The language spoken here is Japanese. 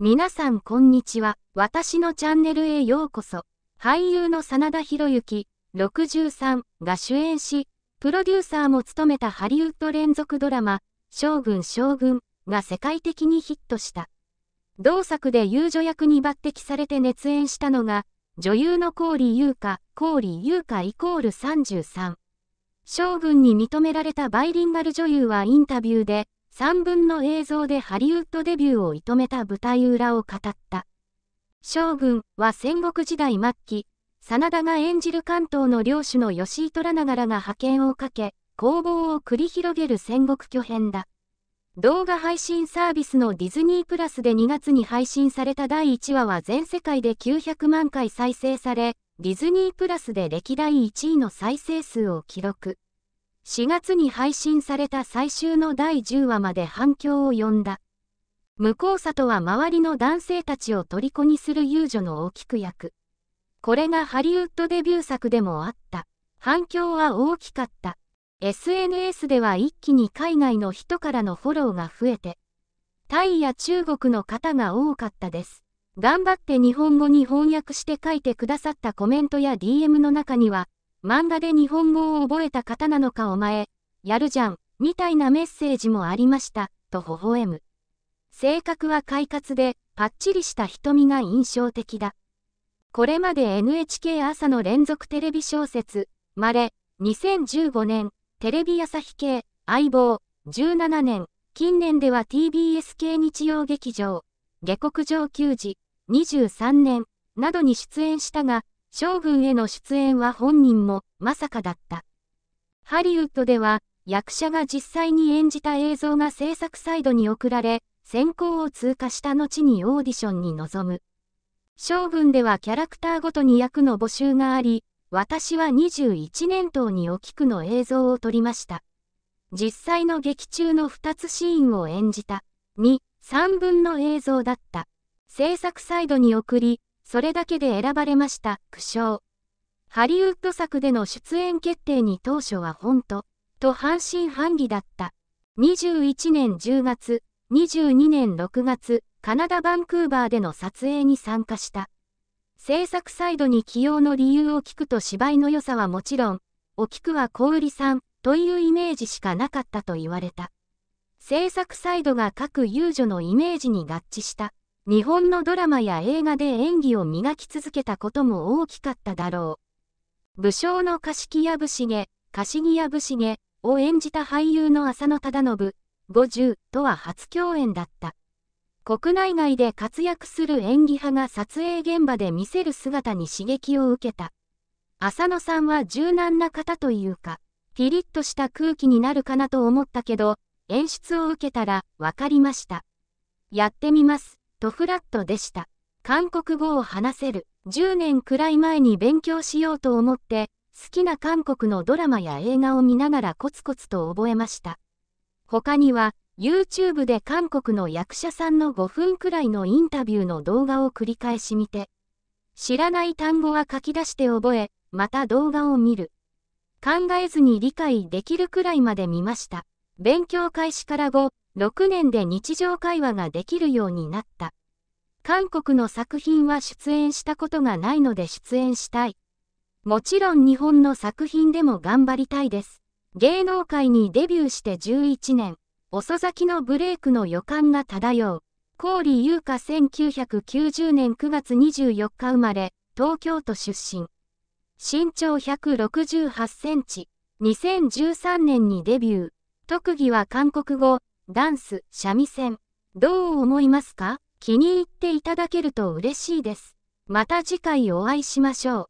皆さんこんにちは。私のチャンネルへようこそ。俳優の真田広之、63が主演し、プロデューサーも務めたハリウッド連続ドラマ、将軍将軍が世界的にヒットした。同作で遊女役に抜擢されて熱演したのが、女優の氷優香、氷優香イコール33。将軍に認められたバイリンガル女優はインタビューで、3分の映像でハリウッドデビューを射止めた舞台裏を語った。将軍は戦国時代末期、真田が演じる関東の領主の吉井虎長らが覇権をかけ、攻防を繰り広げる戦国巨編だ。動画配信サービスのディズニープラスで2月に配信された第1話は全世界で900万回再生され、ディズニープラスで歴代1位の再生数を記録。4月に配信された最終の第10話まで反響を呼んだ。向こう里は周りの男性たちを虜にする遊女の大きく役。これがハリウッドデビュー作でもあった。反響は大きかった。SNS では一気に海外の人からのフォローが増えて、タイや中国の方が多かったです。頑張って日本語に翻訳して書いてくださったコメントや DM の中には、漫画で日本語を覚えた方なのかお前、やるじゃん、みたいなメッセージもありました、と微笑む。性格は快活で、パッチリした瞳が印象的だ。これまで NHK 朝の連続テレビ小説、まれ、2015年、テレビ朝日系、相棒、17年、近年では TBS 系日曜劇場、下克上球児、23年、などに出演したが、将軍への出演は本人もまさかだった。ハリウッドでは役者が実際に演じた映像が制作サイドに送られ、選考を通過した後にオーディションに臨む。将軍ではキャラクターごとに役の募集があり、私は21年頭にお菊の映像を撮りました。実際の劇中の2つシーンを演じた。2、3分の映像だった。制作サイドに送り、それだけで選ばれました、苦笑。ハリウッド作での出演決定に当初は本当と半信半疑だった。21年10月、22年6月、カナダ・バンクーバーでの撮影に参加した。制作サイドに起用の理由を聞くと芝居の良さはもちろん、お菊は小売さんというイメージしかなかったと言われた。制作サイドが各遊女のイメージに合致した。日本のドラマや映画で演技を磨き続けたことも大きかっただろう。武将の貸し木や武貸し木や武げを演じた俳優の浅野忠信、50とは初共演だった。国内外で活躍する演技派が撮影現場で見せる姿に刺激を受けた。浅野さんは柔軟な方というか、ピリッとした空気になるかなと思ったけど、演出を受けたら分かりました。やってみます。とフラットでした。韓国語を話せる。10年くらい前に勉強しようと思って、好きな韓国のドラマや映画を見ながらコツコツと覚えました。他には、YouTube で韓国の役者さんの5分くらいのインタビューの動画を繰り返し見て、知らない単語は書き出して覚え、また動画を見る。考えずに理解できるくらいまで見ました。勉強開始から後、6年で日常会話ができるようになった。韓国の作品は出演したことがないので出演したい。もちろん日本の作品でも頑張りたいです。芸能界にデビューして11年、遅咲きのブレイクの予感が漂う。郡優香1990年9月24日生まれ、東京都出身。身長168センチ。2013年にデビュー。特技は韓国語、ダンス、三味線、どう思いますか気に入っていただけると嬉しいです。また次回お会いしましょう。